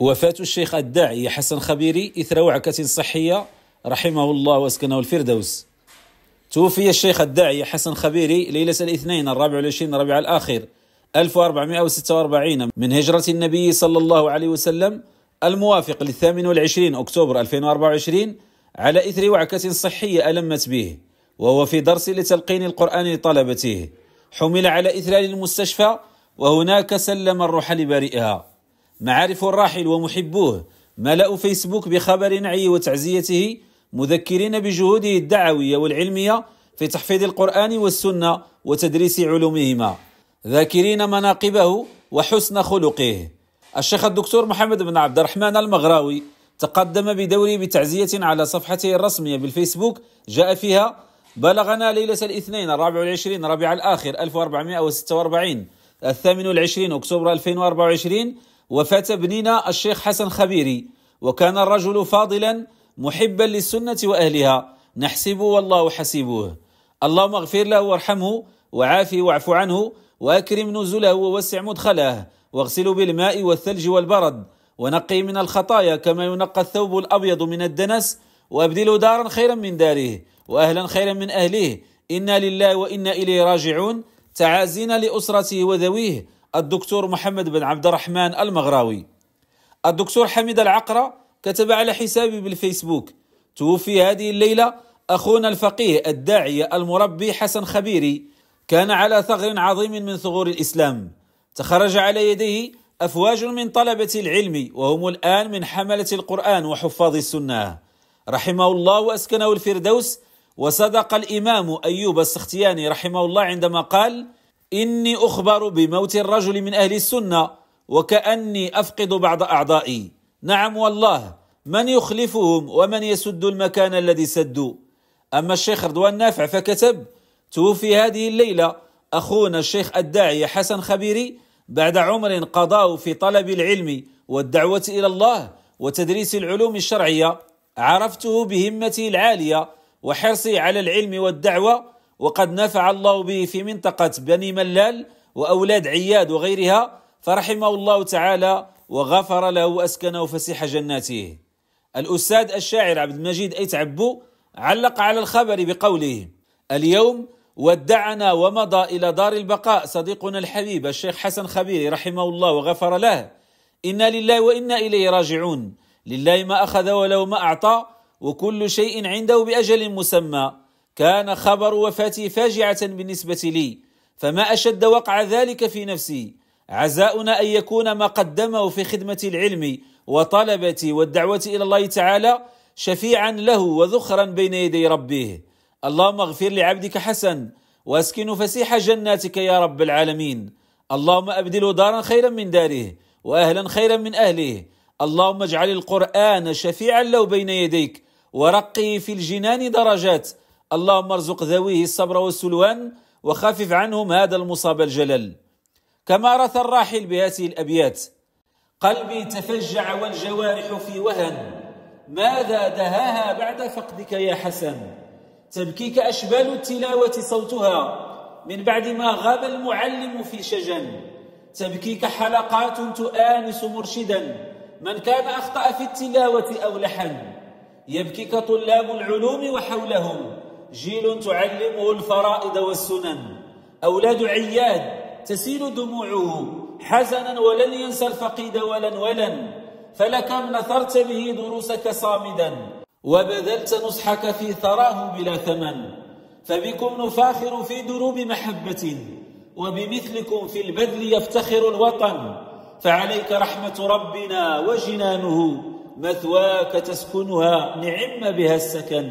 وفاة الشيخ الداعية حسن خبيري إثر وعكة صحية رحمه الله واسكنه الفردوس توفي الشيخ الداعية حسن خبيري ليلة الاثنين الرابع والعشرين ربيع الآخر 1446 من هجرة النبي صلى الله عليه وسلم الموافق للثامن والعشرين أكتوبر 2024 على إثر وعكة صحية ألمت به وهو في درس لتلقين القرآن لطلبته حمل على إثر المستشفى وهناك سلم الروح لبارئها معارف الراحل ومحبوه ملأوا فيسبوك بخبر نعيه وتعزيته مذكرين بجهوده الدعوية والعلمية في تحفيظ القرآن والسنة وتدريس علومهما ذاكرين مناقبه وحسن خلقه الشيخ الدكتور محمد بن عبد الرحمن المغراوي تقدم بدوره بتعزية على صفحته الرسمية بالفيسبوك جاء فيها بلغنا ليلة الاثنين الرابع والعشرين ربيع الآخر 1446 الثامن والعشرين أكتوبر 2024 وفاة ابننا الشيخ حسن خبيري وكان الرجل فاضلا محبا للسنة وأهلها نحسبه والله حسيبوه اللهم اغفر له وارحمه وعافه واعف عنه وأكرم نزله ووسع مدخله واغسله بالماء والثلج والبرد ونقي من الخطايا كما ينقى الثوب الأبيض من الدنس وأبدله دارا خيرا من داره وأهلا خيرا من أهله إنا لله وإنا إليه راجعون تعازينا لأسرته وذويه الدكتور محمد بن عبد الرحمن المغراوي الدكتور حميد العقرة كتب على حسابي بالفيسبوك توفي هذه الليلة أخونا الفقيه الداعية المربي حسن خبيري كان على ثغر عظيم من ثغور الإسلام تخرج على يديه أفواج من طلبة العلم وهم الآن من حملة القرآن وحفاظ السنة رحمه الله وأسكنه الفردوس وصدق الإمام أيوب السختياني رحمه الله عندما قال إني أخبر بموت الرجل من أهل السنة وكأني أفقد بعض أعضائي نعم والله من يخلفهم ومن يسد المكان الذي سدوا أما الشيخ رضوان نافع فكتب توفي هذه الليلة أخونا الشيخ الداعية حسن خبيري بعد عمر قضاه في طلب العلم والدعوة إلى الله وتدريس العلوم الشرعية عرفته بهمته العالية وحرصي على العلم والدعوة وقد نفع الله به في منطقة بني ملال وأولاد عياد وغيرها فرحمه الله تعالى وغفر له وأسكنه فسيح جناته الأستاذ الشاعر عبد المجيد أيت عبو علق على الخبر بقوله اليوم ودعنا ومضى إلى دار البقاء صديقنا الحبيب الشيخ حسن خبيري رحمه الله وغفر له إنا لله وإنا إليه راجعون لله ما أخذ وله ما أعطى وكل شيء عنده بأجل مسمى كان خبر وفاتي فاجعة بالنسبة لي فما أشد وقع ذلك في نفسي عزاؤنا أن يكون ما قدمه في خدمة العلم وطلبة والدعوة إلى الله تعالى شفيعا له وذخرا بين يدي ربه اللهم اغفر لعبدك حسن واسكن فسيح جناتك يا رب العالمين اللهم أبدله دارا خيرا من داره وأهلا خيرا من أهله اللهم اجعل القرآن شفيعا له بين يديك ورقه في الجنان درجات اللهم ارزق ذويه الصبر والسلوان وخفف عنهم هذا المصاب الجلل كما رث الراحل بهذه الأبيات قلبي تفجع والجوارح في وهن ماذا دهاها بعد فقدك يا حسن تبكيك أشبال التلاوة صوتها من بعد ما غاب المعلم في شجن تبكيك حلقات تؤانس مرشدا من كان أخطأ في التلاوة أو لحن يبكيك طلاب العلوم وحولهم جيل تعلمه الفرائض والسنن أولاد عياد تسيل دموعه حزنا ولن ينسى الفقيد ولن ولن فلكم نثرت به دروسك صامدا وبذلت نصحك في ثراه بلا ثمن فبكم نفاخر في دروب محبة وبمثلكم في البذل يفتخر الوطن فعليك رحمة ربنا وجنانه مثواك تسكنها نعم بها السكن